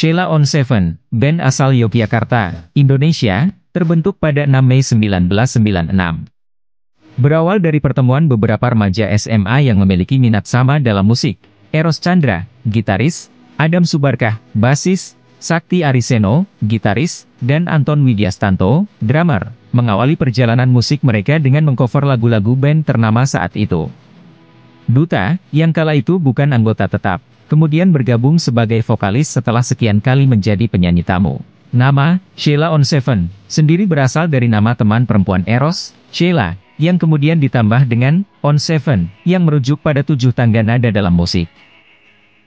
Sheila on Seven, band asal Yogyakarta, Indonesia, terbentuk pada 6 Mei 1996. Berawal dari pertemuan beberapa remaja SMA yang memiliki minat sama dalam musik, Eros Chandra, gitaris, Adam Subarkah, basis, Sakti Ariseno, gitaris, dan Anton Widyastanto, drummer, mengawali perjalanan musik mereka dengan mengcover lagu-lagu band ternama saat itu. Duta, yang kala itu bukan anggota tetap, kemudian bergabung sebagai vokalis setelah sekian kali menjadi penyanyi tamu. Nama, Sheila on Seven, sendiri berasal dari nama teman perempuan Eros, Sheila, yang kemudian ditambah dengan on Seven, yang merujuk pada tujuh tangga nada dalam musik.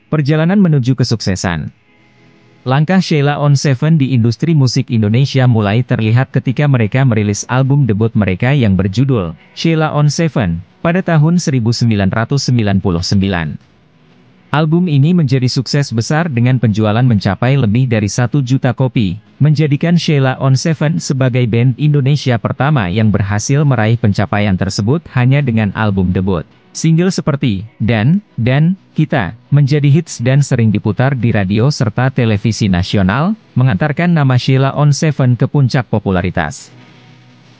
Perjalanan menuju kesuksesan Langkah Sheila on Seven di industri musik Indonesia mulai terlihat ketika mereka merilis album debut mereka yang berjudul Sheila on Seven pada tahun 1999. Album ini menjadi sukses besar dengan penjualan mencapai lebih dari 1 juta kopi, menjadikan Sheila on Seven sebagai band Indonesia pertama yang berhasil meraih pencapaian tersebut hanya dengan album debut. Single seperti Dan, Dan, Kita, menjadi hits dan sering diputar di radio serta televisi nasional, mengantarkan nama Sheila on Seven ke puncak popularitas.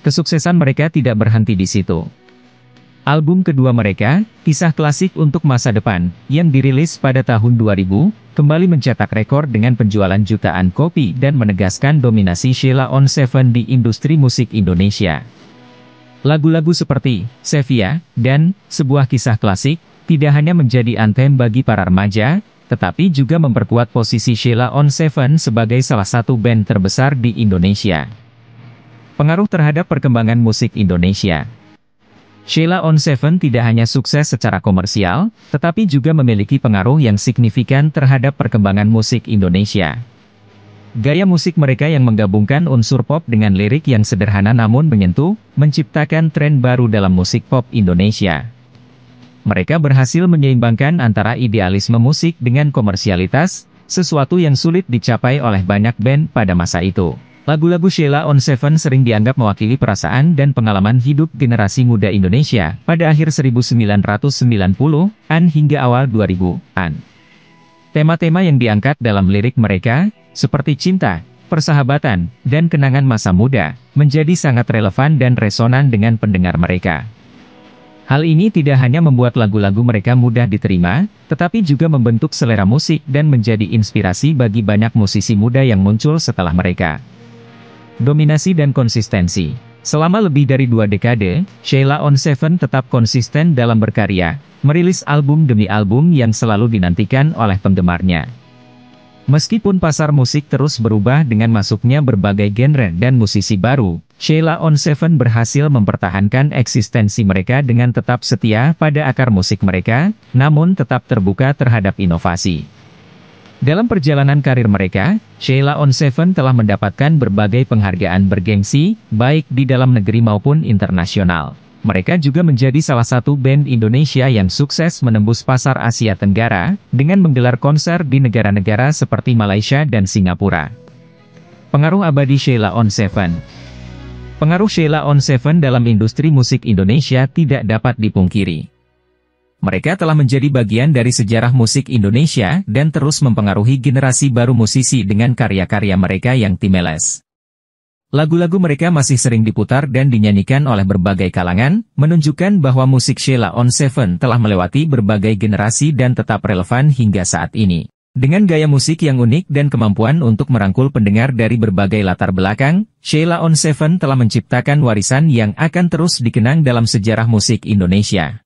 Kesuksesan mereka tidak berhenti di situ. Album kedua mereka, Kisah Klasik untuk Masa Depan, yang dirilis pada tahun 2000, kembali mencetak rekor dengan penjualan jutaan kopi dan menegaskan dominasi Sheila on Seven di industri musik Indonesia. Lagu-lagu seperti Sevia dan Sebuah Kisah Klasik tidak hanya menjadi anthem bagi para remaja, tetapi juga memperkuat posisi Sheila on Seven sebagai salah satu band terbesar di Indonesia. Pengaruh terhadap perkembangan musik Indonesia Sheila on Seven tidak hanya sukses secara komersial, tetapi juga memiliki pengaruh yang signifikan terhadap perkembangan musik Indonesia. Gaya musik mereka yang menggabungkan unsur pop dengan lirik yang sederhana namun menyentuh, menciptakan tren baru dalam musik pop Indonesia. Mereka berhasil menyeimbangkan antara idealisme musik dengan komersialitas, sesuatu yang sulit dicapai oleh banyak band pada masa itu. Lagu-lagu Sheila on Seven sering dianggap mewakili perasaan dan pengalaman hidup generasi muda Indonesia pada akhir 1990-an hingga awal 2000-an. Tema-tema yang diangkat dalam lirik mereka, seperti cinta, persahabatan, dan kenangan masa muda, menjadi sangat relevan dan resonan dengan pendengar mereka. Hal ini tidak hanya membuat lagu-lagu mereka mudah diterima, tetapi juga membentuk selera musik dan menjadi inspirasi bagi banyak musisi muda yang muncul setelah mereka dominasi dan konsistensi. Selama lebih dari dua dekade, Sheila on Seven tetap konsisten dalam berkarya, merilis album demi album yang selalu dinantikan oleh penggemarnya. Meskipun pasar musik terus berubah dengan masuknya berbagai genre dan musisi baru, Sheila on Seven berhasil mempertahankan eksistensi mereka dengan tetap setia pada akar musik mereka, namun tetap terbuka terhadap inovasi. Dalam perjalanan karir mereka, Sheila on Seven telah mendapatkan berbagai penghargaan bergengsi, baik di dalam negeri maupun internasional. Mereka juga menjadi salah satu band Indonesia yang sukses menembus pasar Asia Tenggara, dengan menggelar konser di negara-negara seperti Malaysia dan Singapura. Pengaruh abadi Sheila on Seven Pengaruh Sheila on Seven dalam industri musik Indonesia tidak dapat dipungkiri. Mereka telah menjadi bagian dari sejarah musik Indonesia dan terus mempengaruhi generasi baru musisi dengan karya-karya mereka yang timeles. Lagu-lagu mereka masih sering diputar dan dinyanyikan oleh berbagai kalangan, menunjukkan bahwa musik Sheila on Seven telah melewati berbagai generasi dan tetap relevan hingga saat ini. Dengan gaya musik yang unik dan kemampuan untuk merangkul pendengar dari berbagai latar belakang, Sheila on Seven telah menciptakan warisan yang akan terus dikenang dalam sejarah musik Indonesia.